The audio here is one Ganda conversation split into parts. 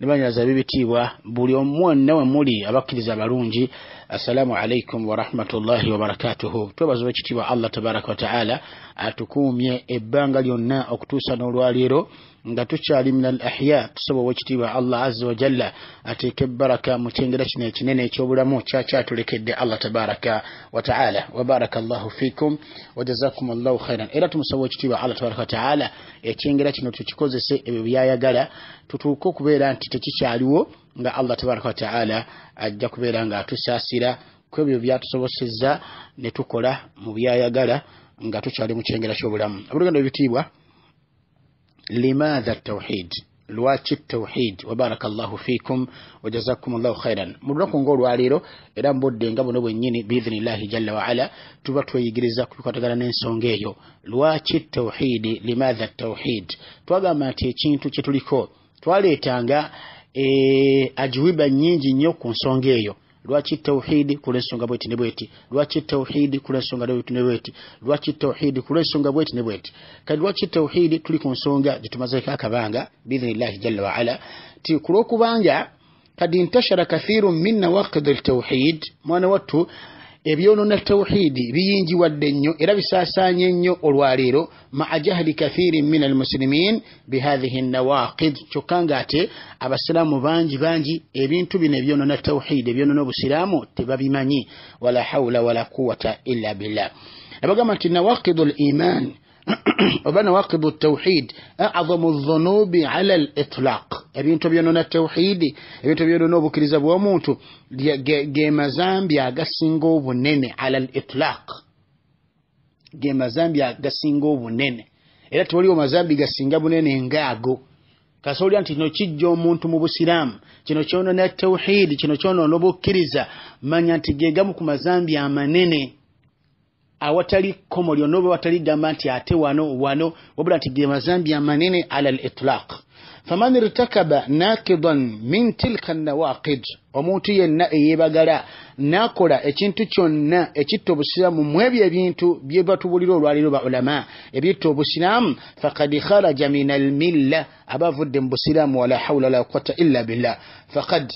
ne banyaza ebibitiibwa buli omu wonna we muli abakkiriza abalungi assalaamu alaikum warahmatullahi wabarakatuhu twebaza olwekitiibwa allah tabaraka taala atukumye ebanga lyonna okutuusa n'olwaleero nga tukyali min al ahya tusobola owekitiibwa allah azza wa jalla wajalla baraka ebbaraka chine chinene kino cha cha kyakyatulekedde allah tabaraka wataala wabaraka llahu fiikum jazakum allah khairan ila tumusaba owekitiibwa allah tabaraka taala ekyengera kino tukikozese ebyo byayagala tutuuke okubeera nti tekikyaliwo nga allah tabaraka wataala ajja kubeera ngaatusaasira ku ebyo byatusobosezza ne tukola mu byayagala nga tukyali mu kyengera kyobulamu abulugendo ebitiibwa limaatha tauhid lwaki tauhid wabaraka llahu fikum wajazakum llahu khairan mu lunaku ngaolwaleero era mbodde nga buno bwennyini biidhinillahi jalla waala tuba tweyigiriza kubikwatagana n'ensonga eyo lwaki tauhidi limaatha tauhid twagamba nti ekintu kyetuliko tuliko twaleetanga eh, ajiwiba nyingi nnyo ku nsonga eyo lwaki tawhidi kulensonga bweti ne bweti lwaki tawhidi kulensonga bweti ne bweti lwaki tawhidi kulensonga bweti ne bweti kati lwaki tawhidi tuli ku nsonga gyetumazeeko akabanga biidhinillahi jalla waala ti kulwokubanga kadi ntashara kathiru min nawaqidi ltawhid mwana wattu ebyonona tawhidi biyingiwadde nnyo era bisaasaanye nnyo olwaleero maa jahli kathirin min almuslimin bihathihi nawaqid kyokka ngaate abasiraamu bangi bangi ebintu bino ebyonona tawhidi ebyonona obusiraamu tebabimanyi wala haula wala quwata illa billah nabagamba nti nawaqidu liman obana waqibu tawhid acdamu dhunubi ala l itlaq ebintu byonona tawhidi ebintu byonona obukiriza bw'omuntu gemazambi agasinga obunene ala l itlaq gemazambi agasinga obunene era tewaliwo mazambi gasinga bunene ngaago kasobolya nti kino kijja omuntu mu busiraamu kino kyonona tawhidi kino kyonona obukkiriza manya nti gegamu ku mazambi amanene awatali komo lyonna oba watali ddamba nti ate wano wano wabula nti ge mazambi amanene ala al itilaq faman irtakaba nakidan min tilka nawaqid omuntu yenna eyeebagala nakola ekintu kyonna ekitta obusiraamu mwebyo ebintu byebatubulira olwaliro ba ulama ebitta obusiraamu fakad haraja min almilla aba avudde mu busiraamu wala haula la quwata illa billah faad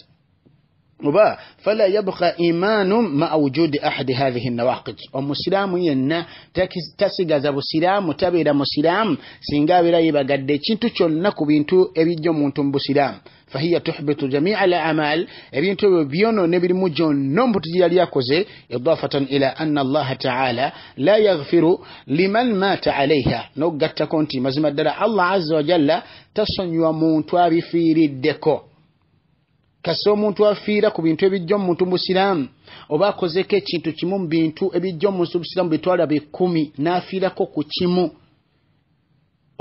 oba fala yabuka imaanu maa wujudi ahadi hathihi nawakit omusiraamu yenna tasigaza busiraamu tabeera musiraamu singa abeera yebagadde ekintu kyonna ku bintu ebijja omuntu mu busiraamu fahiya tuhbitu jamia al amal ebintu ebyo byono nebirimu gyonna omubutu gye yali akoze idafatan ila anna allaha taala la yagfiru liman maata alaiha n'okugattako nti mazima ddala allah aza wajalla tasonyiwa muntu abifiiriddeko kasse omuntu afiira ku bintu ebijja omuntu musiraamu oba akozeko ekintu kimu mu bintu ebijja omuntu musiraamu bitwala bekumi n'afiirako ku kimu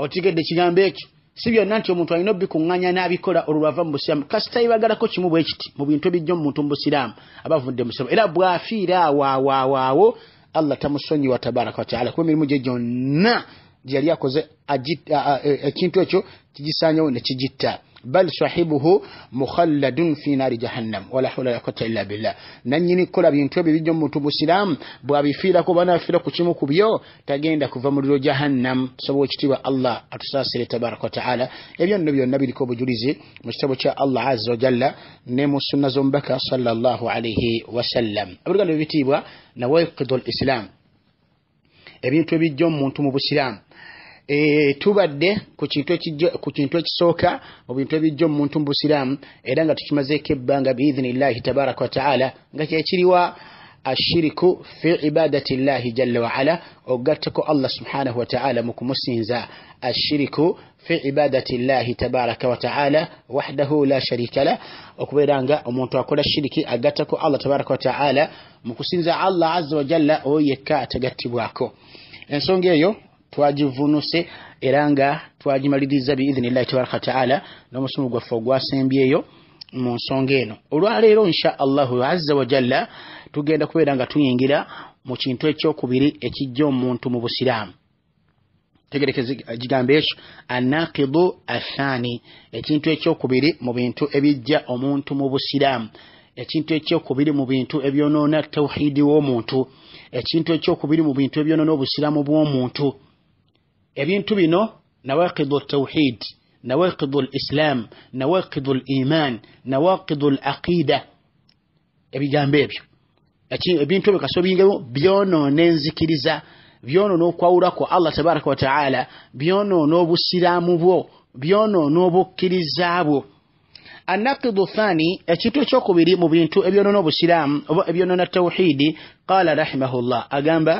otegedde ekigambo ekyo si byonna nti omuntu alina obikuŋŋanya n'abikola olwo lwava mu busiraamu kasitayibagalako kimu bwe kiti mu bintu ebijja omuntu mu busiraamu abavudde mu busiraamu era bw'afiira awo awo awo awo allah tamusonyiwa tabaraka wataala kuba emirimu gye gyonna gye yali akoze e, ekintu ekyo kigisanyawo ne kigitta bal sahibuhu mukhalladun fi naari jahannam wala hawla wala quwwata illa billah nannyini kukola bintu ebyo bijja mu muntu musiraamu bw'abifiirako oba naafiira ku kimu ku byo tagenda kuva muliro jahannam tusobola ekitiibwa allah atusaasire tabaraka wataala ebyo nno byonna biriko obujulizi mu kitabo kya allah azza wajalla ne mu sunna z'omubaka salllah alaihi wasallam abirugano byebitiibwa nawaikidu lislaam ebintu ebijja omu muntu mu busiraamu Eh, tubadde ku kintu ekisooka mu bintu ebijja omumuntu mubusiraamu era nga tukimazeeko ebbanga biidhinillahi tabaraka wataala nga kyekiriwa ashiriku fi ibadati llahi jalla waala ogattako allah subhanahu wataala mu kumusinza ashiriku fi ibadati llahi tabaraka wataala wahdahu la sharika la okubeera nga omuntu akola shiriki agattako allah tabaraka wataala mu kusinza allah aza wajalla oyo yekka atagattibwako ensonga eyo twagivunuse era nga twagimaliriza biidhinillahi tabaraka wataala n'omusomo gwaffe ogwasembyeyo mu nsonga eno olwaleero insha allahu azza wajalla tugenda kubeera nga tuyingira mu kintu ekyokubiri ekijja omuntu mu busiraamu tegerekekigambo ekyo anakidu athani ekintu ekyokubiri mu bintu ebijja omuntu mu busiraamu ekintu ekyokubiri mu bintu ebyonoona tauhidi w'omuntu ekintu ekyokubiri mu bintu ebyonoona obusiraamu bw'omuntu ebintu bino nawaqidu tawhid nawaqidu lislam nawaqidu liman nawaqidu laqida ebigambo ebyo ebintu ebyo kasobingeyo byonoona enzikiriza byonoona okwawula kwa allah tabaraka wataala byonoona obusiraamu bwo byonoona obukkiriza bwo annaqidu thani ekintu ekyokubiri mu bintu ebyonoona obusiraamu oba ebyonoona tawhidi qala rahimahullah agamba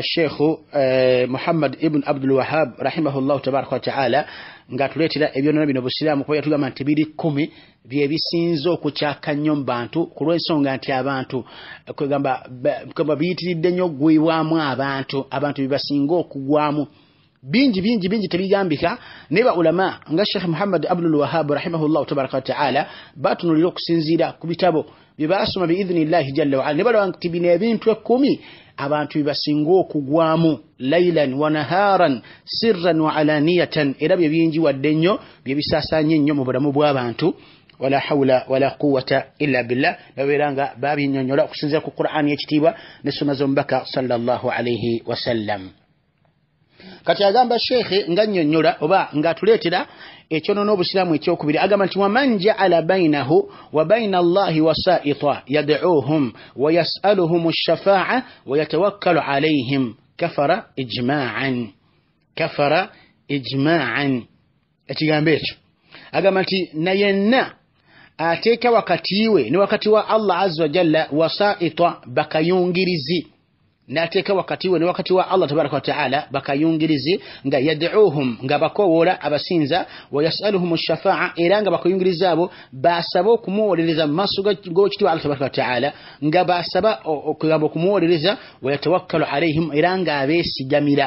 shekhu eh, muhammad ibn abdul rahimahullahu tabaraka wataala ng'atuleetera ebyonona bino busiraamu kuba yatugamba nti biri kkumi bye bisinze okukyaka nnyo mu bantu ku lw'ensonga nti abantu kwegamba biyitiridde nnyo okugwibwamu abantu abantu bye okugwamu bingi bingi bingi tebigambika naye baulama nga sheikh muhammad abdul wahab rahimahullahu tabaraka wataala batunulira okusinziira ku bitabo byebasoma biidhinillahi jalla waala nebalaba nti bino ebintu ekkumi abantu byebasinga okugwamu lailan wa naharan sirran wa alaniyatan era byebyinjiwadde nnyo byebisasanye nnyo mu bulamu bw'abantu wala haula wala quwata illa billah babeera nga babinyonyola okusinzira ku qur'aani yekitiibwa nesunna zomubaka salllah alaihi wasallam kati agamba sheekhe nga nyonyola oba ngaatuleetera ekyo nono obusiraamu ekyokubiri agamba nti waman jaala bainahu wabaina allahi wasaita yaduuhum wayasaluhum shafaa wayatawakkalu alaihim kafara ijmaan kafara ijmaan ekigambo ekyo agamba nti na yenna ateeka wakati we ne wakati wa allah aza wajalla wasaita bakayungirizi nateeka wakati we ne wakati wa allah tabaraka wataala bakayungirizi nga yaduuhum nga bakowoola abasinza wayasaluhum shafaa era nga bakayungiriza abo basabe okumuwolereza mu maaso gokitiwa allah tabaraka wataala nga basaba kugamba okumuwolereza wayatawakkalu alaihim era ngaabesigamira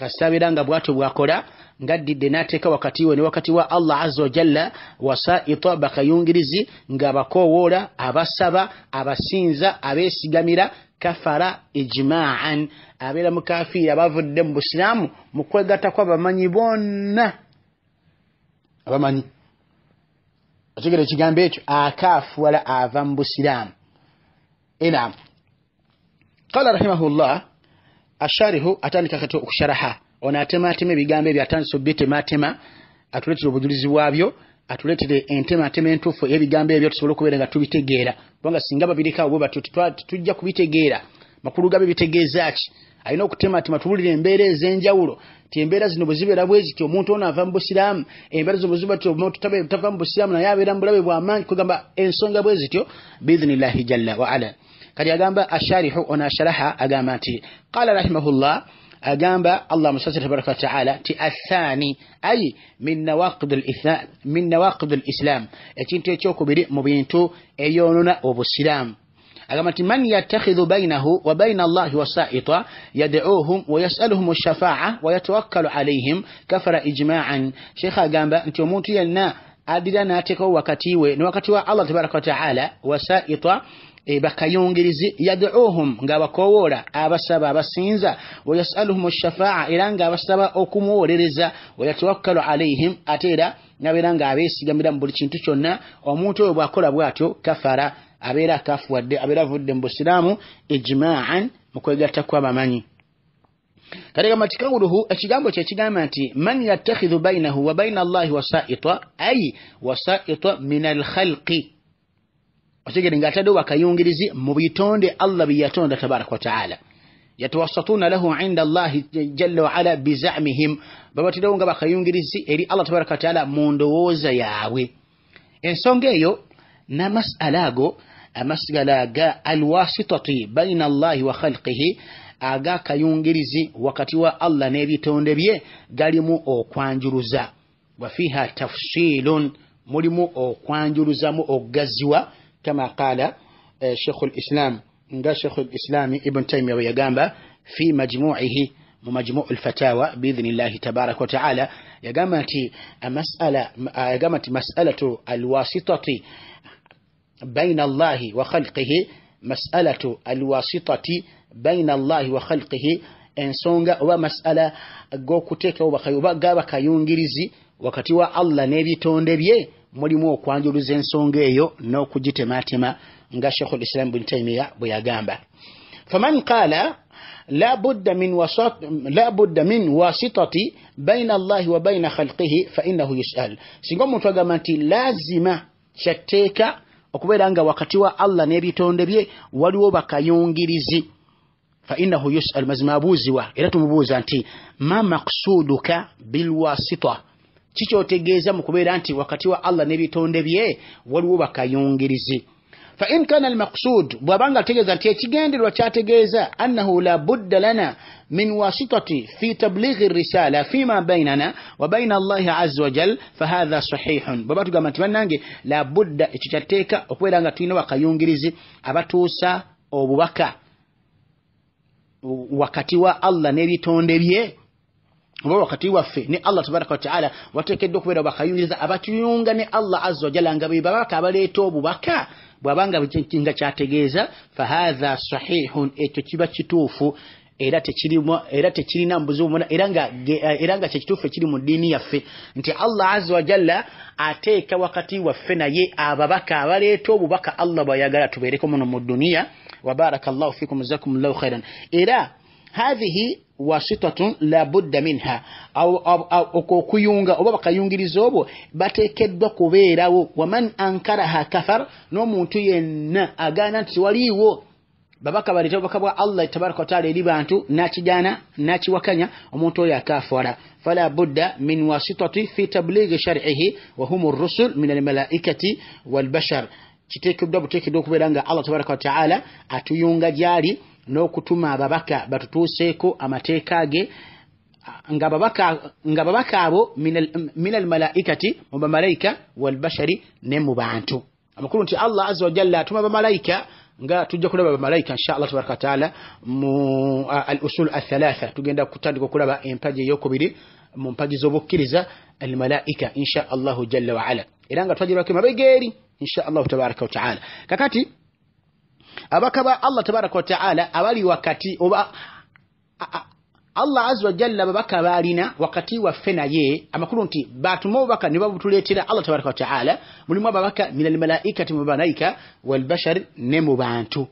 kasita beera nga bwato bwakola ngaddidde nateeka wakati we ne wakati wa allah aza wajalla wasaita bakayungirizi nga bakowoola abasaba abasinza abesigamira kafara ijimaan abeera mukafiiri abavudde mu busiraamu mu kwegatako abamanyi bonna abamanyi otegera ekigambo ekyo akafuwala ava mu busiraamu enam qala rahimahullah asharihu atandika kati okusharaha ono atematema ebigambo ebyo atandisa obitematema atuletera obujulizi bwabyo atuleetere entematema entuufu ebigambo ebyo tusobole okubeera nga tubitegeera kubanga singa babireka bwe batyo tujja kubitegeera makulu gabe bitegeeza ki alina okutematema tubulira embeera ez'enjawulo ti embeera zino bwe zibeera bwe zityo omuntu ono ava mu busiraamu embeera zino bwe ziba tava mu busiraamu naye abeera mu bulabe bw'amaanyi kugamba ensonga bwe zityo biidhinillahi jalla waala kati agamba asharihu ono asharaha agamba nti qala rahimahullah أجاب الله مسلسل تبارك وتعالى تي الثاني أي من نواقض الإثناء من نواقض الإسلام أتين تيتشوكو بريء تو أيوننا وبالسلام أجاب من يتخذ بينه وبين الله وسائطا يدعوهم ويسألهم الشفاعة ويتوكل عليهم كفر إجماعا شيخ أجاب أنت موتي أن أدنا ناتكو وكتيوي نوكتوا الله تبارك وتعالى وسائطا E, bakayongereze yad'uuhum ngabakowola abasaba abasinza wayasaluhum ashafa'a era ngaabasaba okumuwolereza wayatawakkalu alaihim ate era nabeera ngaabesigamira mu buli kintu kyonna omuntu oyo bwakola bwatyo kafara abeera akafuwadde abeera avudde mu busiraamu ijimaan mu kwegatta kwabamanyi katigamba ti kauluhu ekigambo kye kigamba nti man yattakhidhu bainahu wa baina allahi wasaita ayi wasaita min alkhalqi otegere ng'ataddewo bakayungirizi mu bitonde allah bye yatonda tabaraka wataala yatawasatuuna lahu inda allahi jalla waala bizamihim babatirawo nga bakayungirizi eri allah tabaraka wataala mu ndowooza yaabwe ensonga eyo namasala ago amasala ga alwasitati baina allahi wa khalqihi agakayungirizi wakati wa allah n'ebitonde bye galimu okwanjuluza wa fiiha tafsiilun mulimu okwanjuluzamu okugaziwa كما قال آه، شيخ الإسلام قال شيخ الإسلام ابن تيمية ويقام في مجموعه ومجموع الفتاوى بإذن الله تبارك وتعالى يقامت مسألة يقامت مسألة الواسطة بين الله وخلقه مسألة الواسطة بين الله وخلقه ensonga oba masala g'okuteekawo bakayungirizi wakati wa الله نبي توندبيه mulimu okwanjuluza ensonga eyo n'okugitematema nga shekhul islam bun taimiya bwe yagamba faman qaala la budda min wasitati baina allahi wa baina khalqihi fainahu yusal singa omuntu agamba nti lazima kyatteeka okubeera nga wakati wa allah n'ebitonde bye waliwo bakayungirizi fainahu yusal mazima abuuziwa era tumubuuza nti ma maksuduka bilwasita kikyotegeeza mu kubeera nti wakati wa allah n'ebitonde bye waliwo bakayungirizi fa in kana almaksud bw'aba nga ategeeza nti ekigenderwa kyategeeza annahu la budda lana min wasitati fi tablighi risala fima bainana wa baina allahi aza wajal fahatha sahihun bwaba tugamba nti bannange la budda ekyo kyateeka okubeera nga tulina bakayungirizi abatuusa obubaka wakati wa allah n'ebitonde bye oba wakati wafe ni allah tabaraka wa ta'ala wataala wateekeddwa okubeera bakayuliriza yunga ni allah aza wajala nga be abale tobu obubaka bw'abanga nga kyategeeza Fahadha sahihun eto kiba kituufu era tekirimo era tekirina mbuzibu mwana era nga Eranga, nga kyekituufu ekiri mu ya fe nti allah wa jalla Ateka wakati wa fe na ye ababaka tobu baka allah bwayagala tubeereko muno mu duniya wabaraka llahu fikum jazakum llahu khairan era hathihi wasitatun labudda minha okwo okuyunga oba bakayungiriza obo bateekeddwa kubeerawo waman ankaraha kafar n'omuntu yenna agaana nti waliiwo babaka baleeta obubaka bwa allah tabaraka wataala eri bantu nakigaana nakiwakanya omuntu oyo akaafala fala budda min wasitati fi tabligi sharihi wahum rusul min almalaikati walbashar kiteekeddwa buteekeddwa okubeera nga allah tabaraka wataala atuyunga gyali n'okutuma ababaka batutuuseeko amateeka ge nga babaka abo min almalaikati mu bamalaika walbashari ne mu bantu amakulu nti allah aza wajalla atuma bamalaika nga tujja kulaba bamalaika insha allah tabaraka wataala mu al usul athalatha tugenda kutandika okulaba empaji eyokubiri mu mpaji z'obukkiriza almalaika insha allahu jalla waala era nga twajirwako mabegeeri insha allahu tabaraka wataala kakati abaka ba allah tabaraka wataala abali wakati oba allah azi wajalla babaka baalina wakati waffe naye amakulu nti batuma obubaka ne babutuleetera allah tabaraka wataala mulimu ababaka min almalaikati mumalaika walbashar ne mu bantu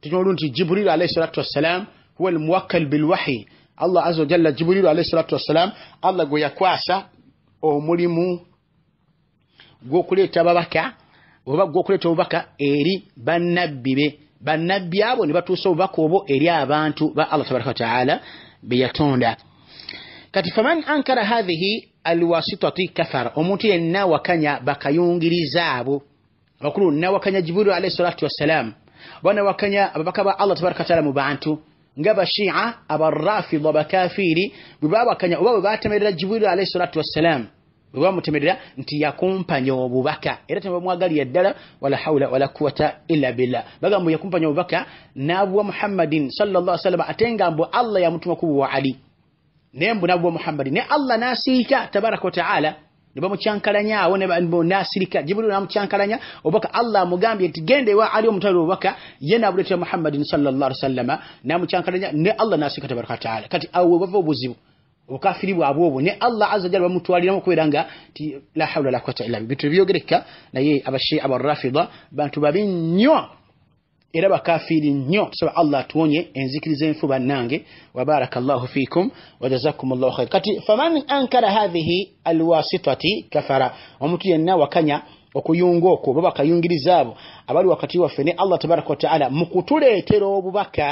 tekimalu nti jibrilu alaihi salatu wassalam huwa almuwakkal bilwahi allah azi wajalla jibrilu alaihi salatu wassalam allah gwe yakwasa omulimu gwokuleeta ababaka oba gwe okuleeta obubaka eri bannabbi be bannabbi abo ne batuusa obubaka obwo eri abantu ba allah tabaraka wataala be yatonda kati faman ankara hathihi alwasitati kafara omuntu yenna wakanya bakayungiriza abo bakulu nawakanya jibril alayhi salatu wassalam banawakanya ababaka ba allah tabaraka wataala mu bantu nga bashia abarafida bakafiri bwe babakanya oba bwe batemerera jibril alayhi salatu wassalam olwamutemerera nti yakumpanya obubaka era tebamwagalira ddala wala haula wala kuwata illa billah bagambe yakumpanya obubaka nabuwa muhammadin sallasalama ate ngambu allah yamutuma kubuwa ali naye mbu nabuwa muhammadin naye allah nasiika tabaraka wataala nebamucyankalanyaawo nasirika jibrili namucyankalanya obubaka allah amugambye nti genda ewa ali omutwalira obubaka ye nabuleetera muhammadin sallaalwasallama namucyankalanya ne allah nasirika tabaraka wataala kati awo webava obuzibu obukafiri bwabwe obwo ne allah aza wajalla bamutwaliramu okubeera nga ti la hawula la kwata illa bintu ebyogereka naye abashei abarafida bantu babi nnyo era bakafiri nnyo tusaba allah atuwonye enzikiriza enfu bannange wabaraka llahu fikum wajazakum llahu khaira kati faman ankara hathihi alwasitati kafara omuntu yenna wakanya okuyunga okwo oba bakayungiriza abo abali wakati waffe ne allah tabaraka wataala mu kutuleetera obubaka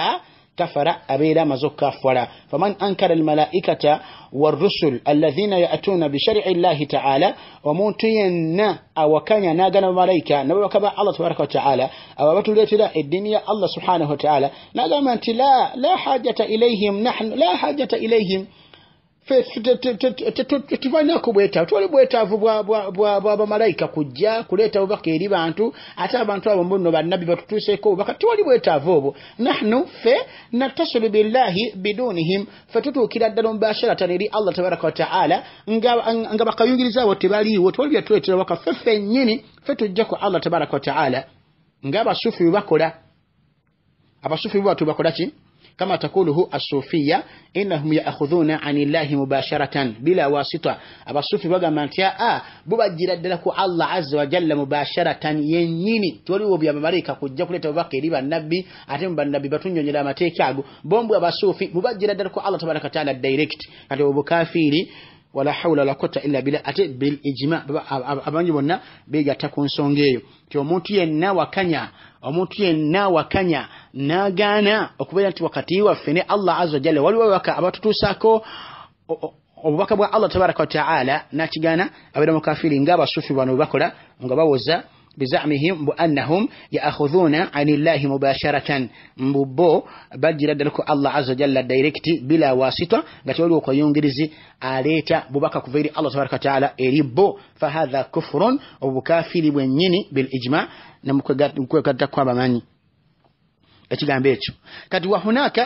كفر أبيلا مزوكا فولا فمن أنكر الملائكة والرسل الذين يأتون بشرع الله تعالى وموتين أو كان ناغن الملائكة نبي كبا الله تبارك وتعالى أو بتوليت لا الدنيا الله سبحانه وتعالى ناغن لا لا حاجة إليهم نحن لا حاجة إليهم tetubanako bwetaavu twali bwetaavu bwabamalayika kujja kuleeta bubaka eri bantu ate abantu abo muno bannabbi batutuuseeko obubaka tewali bwetaavu obwo nahnu fe natasulu billahi bidunihim fe tutuukira ddala mubasharatan eri allah tabaraka wataala nga bakayungirizaabo tebaliiwo tewali byatuleetera baka fe fennyini fe tujja ku allah tabaraka wataala ngaabasufu bebakola abasufu bebatubakolaki كما تقوله الصوفية إنهم يأخذون عن الله مباشرة بلا واسطة أبا الصوفي بقى من تيا آه ببا جلد لك الله عز وجل مباشرة ينيني تولي بيا مماريكا كجا كلتا وباكي ريبا النبي أتم بالنبي باتون ينجلا متيكي أبو بومبو أبا الصوفي ببا جلد لك الله تبارك وتعالى دايركت كاتو بكافيري wala hawla wala quwwata illa billah ate bil ijma abangi bonna beegatta ku nsonga eyo nti omuntu yenna wakanya n'agaana okubeera nti wakati waffe ne allah aza wajalla waliwo baka abatutuusaako obubaka bwa allah tabaraka wataala n'akigaana abeera mukafiri ng'abasufi bano bwe bakola nga bawoza بزعمهم بأنهم يأخذون عن الله مباشرة mubbo bagiraddalako allah aza wajalla direct bila wasita nga tewaliwo kweyungirizi aleeta bubaka kuva eri allah tabaraka wataala eri bo fahatha kufurun obukafiri bwennyini bil ijma namukwegatta kwabamanyi ekigambo ekyo kati wahunaka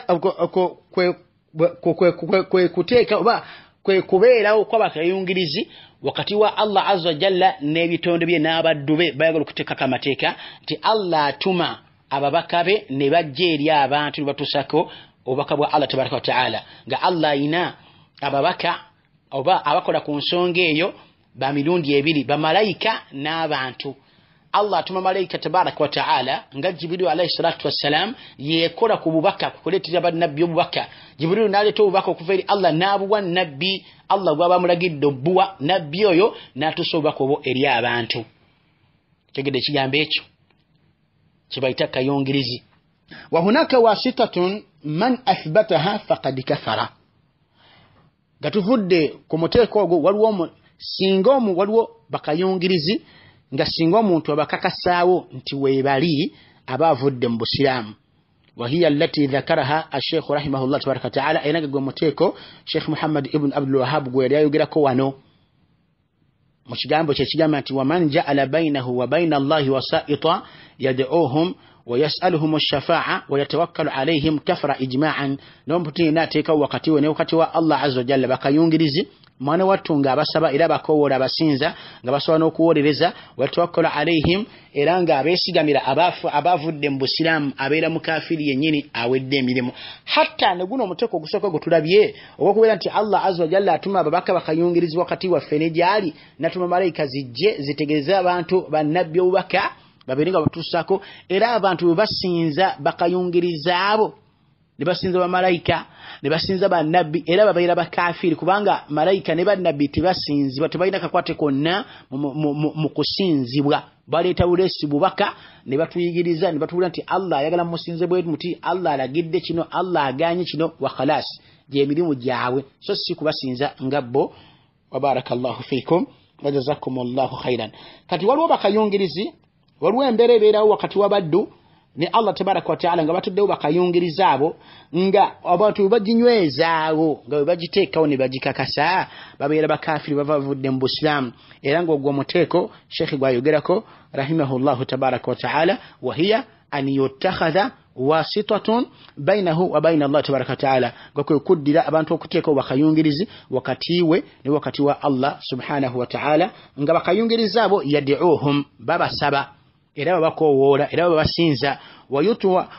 kwe kuteeka oba kwe kubeerawo kwabakayungirizi wakati wa allah azza wajalla n'ebitonde bye n'abaddu be bayagala okuteekako amateeka nti allah atuma ababaka be ne bajja eri abantu ne batuusako obubaka bwa allah tabaraka wataala nga allah ayina ababaka oba abakola ku nsonga eyo bamirundi ebiri bamalayika n'abantu allah atuma malaika tabaraka wataala nga jibiriri alaihi salatu wassalam yekola ku bubaka kukuleetera bannabbi obubaka jibiriri naleeta obubaka okuva eri allah naabuwa nabbi allah gwaba mulagidde obuwa nabbi oyo natusa obubaka obwo eri abantu kyegedde ekigambo ekyo kyebaita kayungirizi wa hunaka wasitatun man ahbataha fakad kafara nga tuvudde ku muteeka ogwo waliwo singa omu waliwo bakayungirizi nga singa omuntu abakakasaawo nti weebali abaavudde mu busiraamu wahiya alati dhakaraha asheikhu rahimahullah tabaraka wataala ayinaga gwe muteeko sheikh muhammad ibunu abdulwahabu gwe yali ayogerako wano mu kigambo kye kigamba nti waman jaala bainahu wa baina allahi wasaita yaduuhum wayasaluhum shafaa wayatawakkalu alaihim kafara ijmaan nomutinateekawo wakati we newakati wa allah aza wajalla bakayungirizi mwana wattu ngaabasaba era bakowoola abasinza nga basoba n'okuwolereza wayatawakkalu alaihim era ngaabesigamira abavudde mu busiraamu abeera mukafiri yennyini awedde emirimu hatta ne guno omuteeko ogusooka gwetulabye ogwokubeera nti allah aza wajalla atuma ababaka bakayungirizi wakati waffe ne gyali natuma malayika zijje zitegereze abantu bannabbi obubaka babeere nga batusako era abantu bwebasinza bakayungiriza abo ne basinza bamalayika ne basinza bannabbi era babeera bakafiri kubanga malayika ne bannabbi tebasinzibwa tebalina kakwate konna mu kusinzibwa baleeta bulesi bubaka ne batuyigiriza ne batuula nti allah ayagala mumusinze bwe muti allah alagidde kino allah aganye kino wa khalaasi gyemirimu gyabwe so si kubasinza nga bo wabaraka llahu fiikum wajazakum llahu khairan kati waliwo bakayungirizi waliwo embeera ebeerawo wakati w'abaddu ne allah tabaraka wataala nga batuddewo bakayungiriza abo nga abantu webaginywezaawo nga webagiteekawo ne bagikakasa babeera bakafiri bava bavudde mu busiraamu era ngaogwo omuteeko sheekhi gwayogerako rahimahullahu tabaraka wataala wahiya an yutakhadha wasitatun bainahu wa baina allah tabaraka wataala nga kwe kuddira abantu okuteekawo bakayungirizi wakatiwe ne wakati wa allah subhanahu wataala nga bakayungiriza abo yadiuhum babasaba era babakowoola era babasinza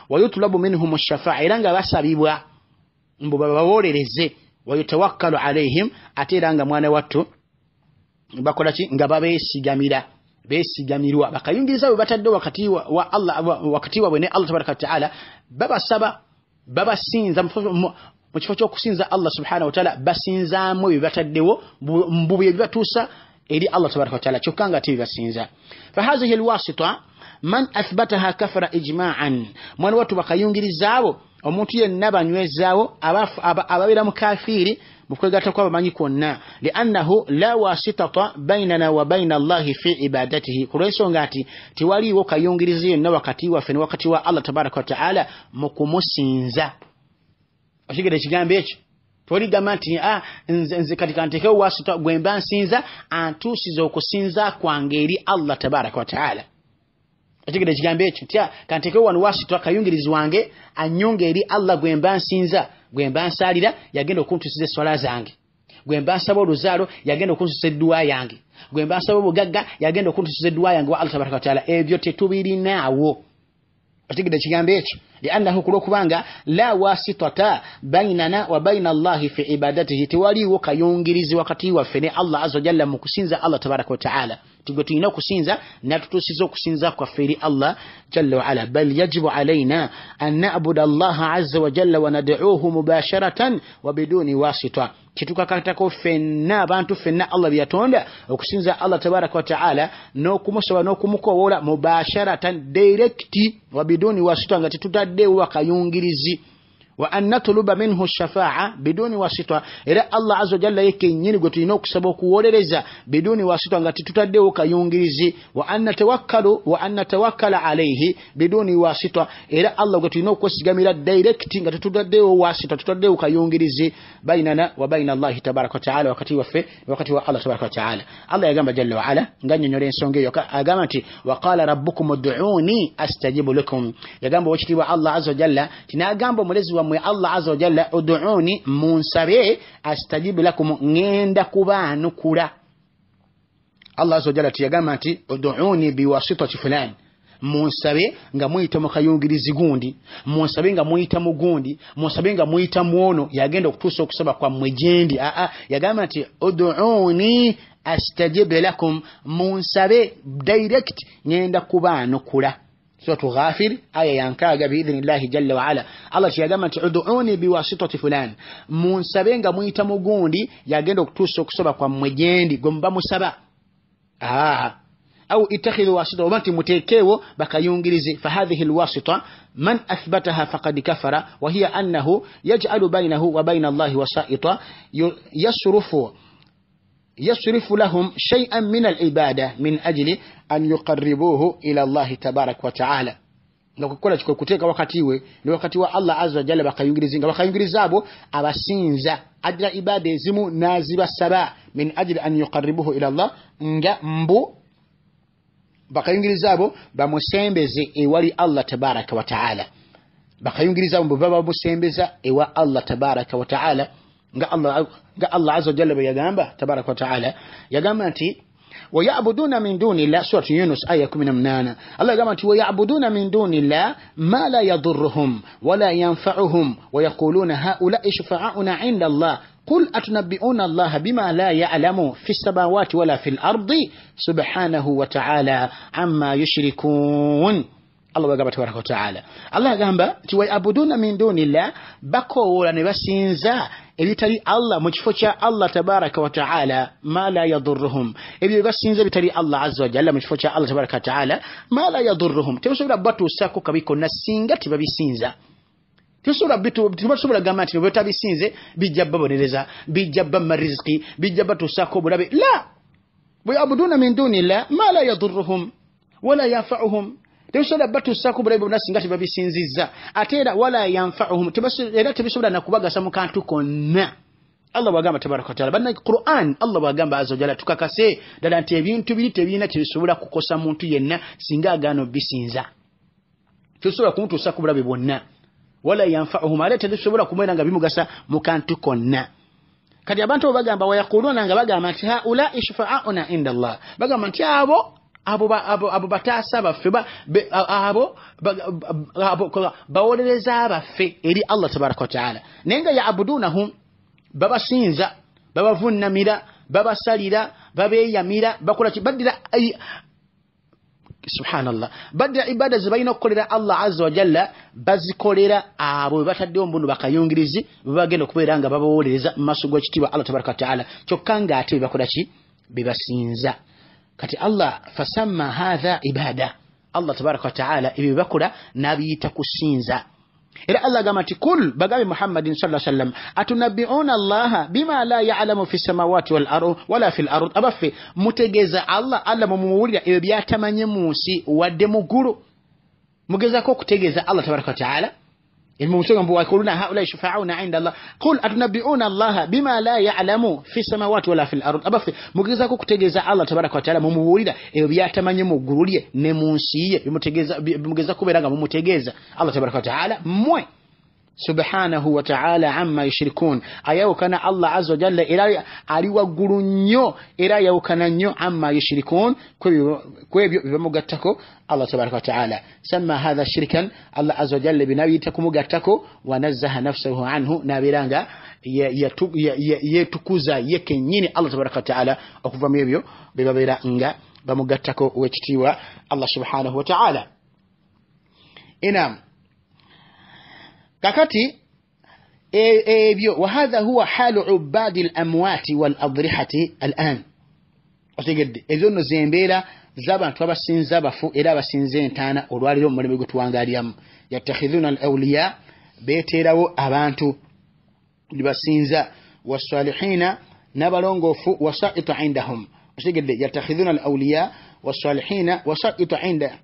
wayutulabu minhum shafaa era nga basabibwa mbu babawolereze wayutawakkalu alaihim ate era nga mwana wattu bakolaki nga babesigamira besigamirwa bakayungiriza bwe bataddeo wakati wa allah wakati wabwe ne allah tabaraka wataala babasaba babasinza mu kifo ky'okusinza allah subhanahu wataala basinzaamu ebyo bataddewo mbu bye bibatuusa eri allah tabaraka wataala kyokka nga ate bibasinza fa hahihi lwasita man athbataha kafara ijimaan mwani watu bakayungirizaabo omuntu yenna banywezaawo ababeera mu kafiiri mu kwegatta kwabamanyi kwonna liannahu la wasitata bainana wabaina allahi fi ibadatihi kulwensonga ti tiwaliiwo kayungiriza yonna wakati waffe ne wakati wa allah tabaraka wataala mu kumusinza okigere ekigambo ekyo toligamba nti a ah, nze kati kanteekewo wasita gwe mba nsinza antuusiza okusinza kwange eri allah tabaraka wataala ekigenda ekigambo ekyo tya ah, kanteke wano wasitwa kayungirizi wange anyonge eri allah gwe mba nsinza gwe mba nsaalira yagenda okuntusiza eswala zange gwe mba nsaba oluzaalo yagenda okuntusiza edduwa yange gwe mba nsaba obugagga yagenda okuntusiza edduwa yange wa allah tabaraka wataala ebyo tetubirinaawo otegedde ekigambo ekyo liannahu kulwokubanga la wasitata bainana wa baina allahi fi ibadatihi tewaliiwo kayungirizi wakati waffe ne allah aza wajalla mu kusinza allah tabaraka wataala tugwe tulina okusinza natutuusiza okusinza kwaffe eri allah jalla waala bal yajibu alaina an nabuda allaha aza wajalla wa nadcuuhu mubasharatan wa biduni wasita tetukakatako fenna abantu fenna allah byeyatonda okusinza allah tabaraka wataala n'okumusaba nokumukowola mubasharatan direct wabiduni wasita nga tetutaddeewo wakayungirizi wa an natuluba minhu shafaa biduni wasitwa era allah azza jalla yake nyini gwe tulina okusaba kuoleleza biduni wasitwa ngati tutadde ukayungirizi wa an natawakkalu wa an natawakkala alaihi biduni wasitwa era allah gwe tulina kusigamira direct nga tetutaddewo wasitwa ukayungirizi baina na wa baina allahi tabaraka taala wakati wa fe wakati wa allah tabaraka taala allah yagamba jalla wa ala nga nyore nsonge eyo agamati wa qala rabbukum ud'uni astajibu lakum yagamba owekitiibwa allah azza jalla tinagamba mulezi wa mwe allah aza wajalla uduuni munsabe astajibu lakum ŋenda kubaanukula allah aza wajalla tiyagamba nti uduuni biwasitati fulan munsabe nga muyita mukayungirizi gundi munsabe nga muyita mugundi munsabe nga muyita muono yagenda okutuusa okusaba kwammwe gyendi aa yagamba nti uduuni astajibu lakum munsabe direct ŋenda kubaanukula سوت غافر أي ينكاج بإذن الله جل وعلا الله شيا جمع تدعوني بواسطة فلان من سبين جمع يتمعوني يعندو كتوسك سبا قام مجيني جنب مسبا آه أو اتخذ واسطة وما تمتكيو بكا ينجلزي فهذه الواسطة من أثبتها فقد كفر وهي أنه يجعل بينه وبين الله وسائطة يصرفه yasrifu lahum shay'an min alibada min ajli an yuqaribuhu ila llahi tabaraka wataala nakukola kikwekuteeka wakatiwe ne wakati wa allah aza wajalla bakayungirizi nga bakayungiriza abo abasinza addira ibada ezimu nazibasaba min ajili an yuqaribuhu ila llah nga mbu bakayungiriza abo bamusembeze ewali allah tabaraka wataala bakayungiriza abo mbu babamusembeza ewa allah tabaraka wataala قال الله عز وجل بيقام به تبارك وتعالى يقام أنت ويعبدون من دون الله سورة يونس آية كم انا الله قال أنت ويعبدون من دون الله ما لا يضرهم ولا ينفعهم ويقولون هؤلاء شفعاؤنا عند الله قل أتنبئون الله بما لا يعلم في السماوات ولا في الأرض سبحانه وتعالى عما يشركون الله قال تبارك وتعالى الله قال أنت ويعبدون من دون الله بقوا ولا نبسين ebitali allah mu kifo kya allah tabaraka wataala mala yaduruhum ebyo byebasinza ebitali allah aza wajalla mu kifo kya allah tabaraka wataala mala yaduruhum tebasobola batuusako kabikona singa tebabisinza tebasobola gamba nti nobetabisinze bijja babonereza bijja bamarizki bijja batuusako obulabe la bwe abuduuna min duni llah mala yaduruhum wala yanfauhum tebisobola batusaku bulabe bona singa tebabisinziza ate era wala yanfauhum era tebisobola nakubagasa mukantu konna allah bwagamba tabaraka wataala bana quran allah bwagamba aza jala tukakase ddala nti ebintu biri tebirina tebisobola kukosa muntu yenna singa agaana obisinza tebisobola kumutusaku bulabe bwonna wala yanfauhum ate tebisobola kumwera nga bimugasa mukantu konna kati abantu abo bagamba wayakuluna nga bagamba nti haulai shufaauna inda llah bagamba nti abo abo bataasa baffe abo bawolereza baffe eri allah tabaraka wataala naye nga yabudunahum babasinza babavunnamira babasalira babeyamira bakolakbaddira subhanallah baddira ibada ze balina okukolera allah aza wajalla bazikolera abo webataddewo mbunu bakayungirizi bebagenda okubeera nga babawolereza mu maaso gwekitiibwa allah tabaraka wataala kyokka ngaate bebakolaki bebasinza kati allah fasamma hadha ibada allah tabaraka wataala ebyo bebakula n'abiyita kusinza ila allah agamba nti kul bagabe muhammadin sa sallam atunabbiuna Allah bima la yalamu fi samawati wal wala fi lard abaffe mutegeeza allah allah mumuwulira ebyo byatamanye mu nsi wadde mu ggulu mugezaako allah tabaraka wa ta'ala Imemsema mbwa kuluna haula shafauna inda Allah. Qul atunabi'una Allah bima la ya'lamu fi samawati wala fil ard. Abafi mugeza ko kutegeza Allah tabarak wa taala mumuwulira ebyo byatamanyi mugurulye ne munsiye bimugeza kuberanga mumutegeza Allah tabaraka wa taala mwe subhanahu wataala amma yushrikun ayawukana allah aza wajalla era ali waggulu nnyo era ayawukana nnyo amma yushrikun kwebyo bebamugattako allah tabaraka wataala sama hatha shirikan allah aza wajalla binabiyita kumugattako wanazzaha nafsahu anhu nabeera nga yetukuza ye kennyini allah tabaraka wataala okuva mu ebyo bebabeera nga bamugattako wekitiibwa allah subhanahu wataala enam kakati ebyo wahadha huwa halu ubbaadi l amwaati wal adrihati al an otegedde ezo nno zembeera z'abantu abasinza abafu era abasinza entaana olwaliro omulimu gwe tuwangalyamu yattakhidhuna al awliya beeteerawo abantu libasinza basinza wassalihina n'abalongoofu wasaita indahum okitegedde yattakhidhuna al awliya wassalihina wasaita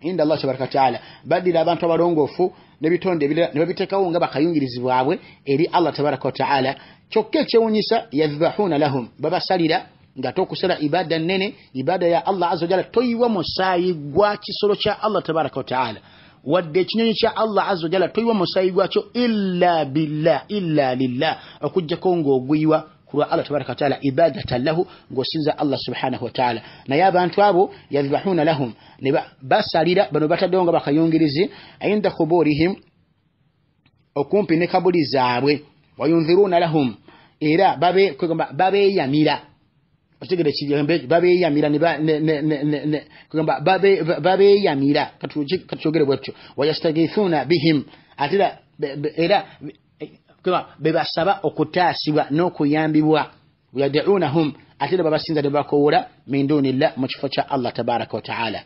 inda allah tabaraka wataala baddira abantu abalongoofu nebitonde ebirala nebabitekawo nga bakayungirizi bwabwe eri allah tabaraka wataala kyokka ekyewunyisa yadhbahuuna lahum babasalira nga te okusala ibaada nene ibaada ya allah aza wajalla toyiwa musaayi gwa kisolo kya allah tabaraka wataala wadde ekinyonyi kya allah aza wajalla toyiwa musaayi gwakyo illa billah illa lillah okugjako ngaogwiwa kulwa allah tabaraka wataala ibadatan lahu ngaosinza allah subhanahu wataala naye abantu abo yadhbahuuna lahum basalira bano bataddewo nga bakayungirizi inda kuburihim okumpi ne kabuli zaabwe wayunziruuna lahum era babeyamira otegere babeyamira babeyamira katyogere bwetutyo wayastagithuuna bihim atera era kuba bebasaba okutaasibwa n'okuyambibwa yadunahum ate babasinza nebakowola min dunillah mukifo kya allah tabaraka wataala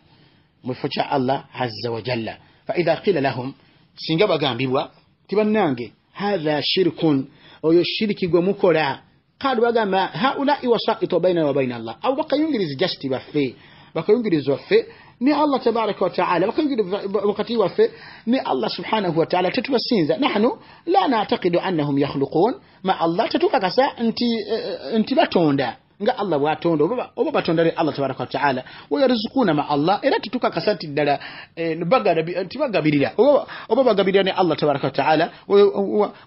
mukifo kya allah aza wajalla faidha kila lahum singa bagambibwa tibanange hatha shirkun oyo shiriki gwe mukola kalu bagamba haulai wasaito bainana wabaina allah abo bakayungirizi jasiti baffe bakayungiriza waffe ni allah tabaraka wataala bakabigire wakati waffe ni allah subhanahu wataala tetubasinza nahnu la natakidu annahum yakhluqun ma allah tetukakasa nti, nti batonda nga allah bwatonda oba batonda lya allah tabaraka wataala wayarizukuuna ma allah era titukakasa nti ddala eh, tibagabirira oba bagabirira ne allah tabaraka wataala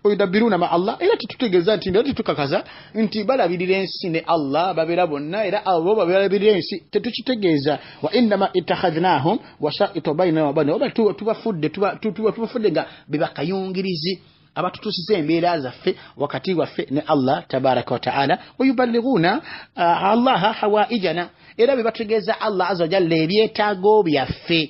wayudabiruuna ma allah era titutegeeza nti era titukakasa nti balabirira ensi ne allah babeera bonna era oba balabirira ensi tetukitegeeza wa innama ittakhadhnahum wasaito bainana wabanna oba tubafudde tubafudde nga bebakayungirizi abatutuusiza embeera zaffe wakati waffe ne allah tabaraka wataala wayuballiguuna uh, allaha hawaijana era bebategeeza allah aza wajalla ebyetaago byaffe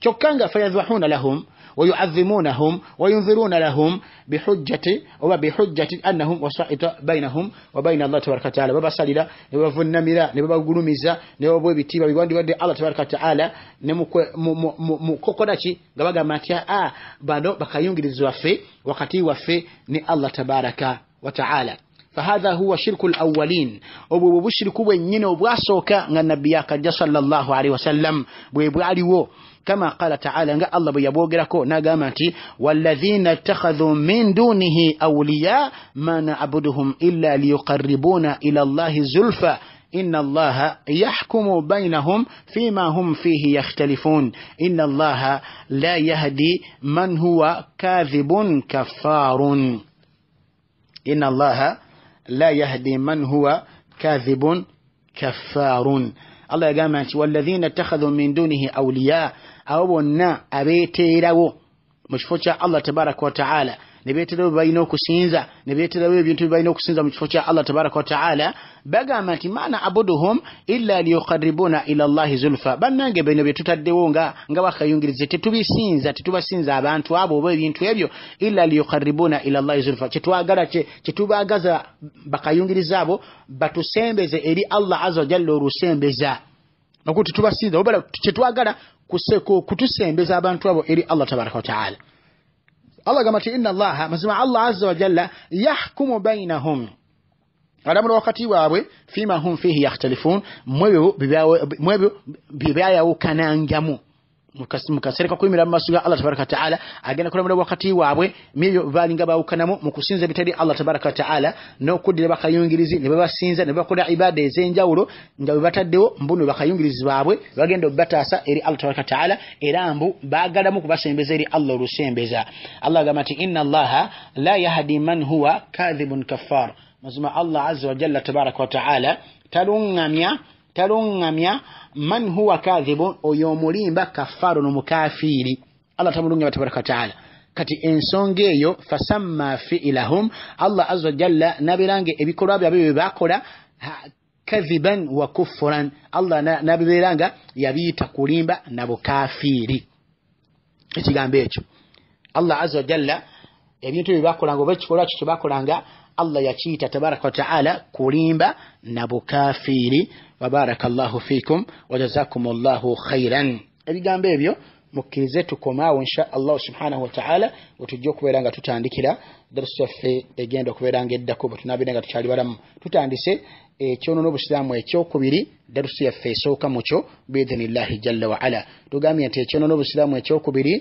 kyokka nga fayadhahuuna lahum ويعظمونهم وينذرون لهم بحجة وبحجة أنهم وصائط بينهم وبين الله تبارك وتعالى بابا سالي نبابا فنمرا نبابا قلومزا نبابا بيتيبا بيواند بيواند الله تبارك وتعالى نمكوكوداتي غبغا ماتيا آ بانو بكا يونجد الزوافي وقتي وفي ني الله تبارك وتعالى فهذا هو شرك الأولين أبو بشرك وين ينو بواسوك نبيا كجا صلى الله عليه وسلم بواسوك كما قال تعالى ان الله بيبوغراكو ناغامتي والذين اتخذوا من دونه اولياء ما نعبدهم الا ليقربونا الى الله ila إن الله يحكم بينهم فيما هم فيه يختلفون إن الله لا يهدي من هو كاذب كفار إن الله لا يهدي من هو كاذب كفار الله يا جماعه والذين اتخذوا من دونه أولياء abo bonna abeeteerawo mu kifo kya allah tabaraka wataala nebeeterawo byebalina okusinza nebeeterawo ebintu byebalina okusinza mu kifo kya allah tabaraka wataala bagamba nti mana abuduhum ila liyukaribuna ila llahi zulfa bannange bino bye tutaddewo nga nga bakayungirize tetubisinza tetubasinza abantu abo oba ebintu ebyo ila liyukaribuna ila llahi zulfa kyetwagala kyetubagaza bakayungiriza abo batusembeze eri allah aza wajalla olusembeza okuti tubasinza obala kyetwagala kuseko kutusembeza abantu abo eri Allah tabaraka wa taala Allah gama ti inna Allah mazima Allah azza wa jalla yahkumu bainahum alamula wakati waabwe fima hum fihi yakhtalifun mwebyo byebayawukanangamu mukasereka kuyimira mu maaso ga allah tabaraka wataala agenda kulamula wakati waabwe mebyo baalinga bawukanamu mu kusinza bitali allah tabaraka wataala n'okuddira bakayungirizi ne babasinza ne bakola ibaada ez'enjawulo nga bwe bataddewo mbuno bakayungirizi baabwe bagenda obubataasa eri allah tabaraka wataala era mbu baagalamu kubasembeza eri allah olusembeza allah agamba nti ina allaha la yahdi man huwa kadhibun kaffar mazima allah aza wajalla tabaraka wataala taluŋŋamya talungamya man huwa kadhibun oyo omulimba kafaro nomukafiiri allah tamulungamya tabaraka wataala kati ensonga eyo fasamma fiilahum allah azza wajalla nabiranga ebikolwa byabe byebakola kadhiban wa kufuran allah nabiberanga yabiyita kulimba nabukafiiri ekigambo ekyo allah azza wajalla ebintu ebyo bakolanga oba ekikolwa kyo kyebakolanga allah yakiyita tabaraka wataala kulimba na bukafiiri wabaraka llahu fiikum wajazaakum llahu khairan ebigambo ebyo mukkirize tukomaawo insha allahu subhanahu wataala wetujja okubeera nga tutandikira darusi yaffe egenda okubeera nga eddako bwe tunaabeera nga tukyali balamu tutandise ekyono n'obusiraamu ekyokubiri darusu yaffe esooka mukyo biidhinillahi jalla waala tugambye nti ekyono n'obusiraamu ekyokubiri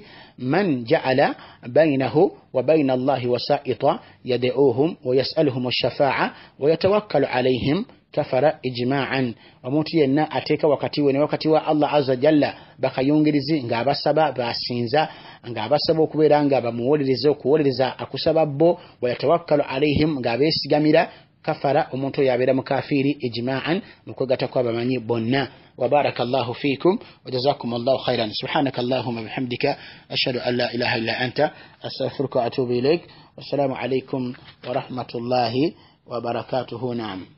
man jaala bainahu wa baina allahi wasaita yadiuhum wa yasaluhum shafaa wa yatawakkalu alaihim kafara ijimaan omuntu yenna ateeka wakati we ne wakati wa allah aza wajalla bakayungirizi ng'abasaba basinza ng'abasaba okubeera nga bamuwolereza okuwolereza akusaba bo wayatawakkalu alaihim ng'abeesigamira kafara omuntu oyo abeera mukafiiri ijmaan mukwegatta kwabamanyi bonna wabaraka llahu fikum wajazakum llahu khairan subhanaka allahuma bihamdika ashhadu an la ilaha illa anta astaghfiruka waatubu ilaik wassalamu alaikum warahmatullahi wabarakatuhu naam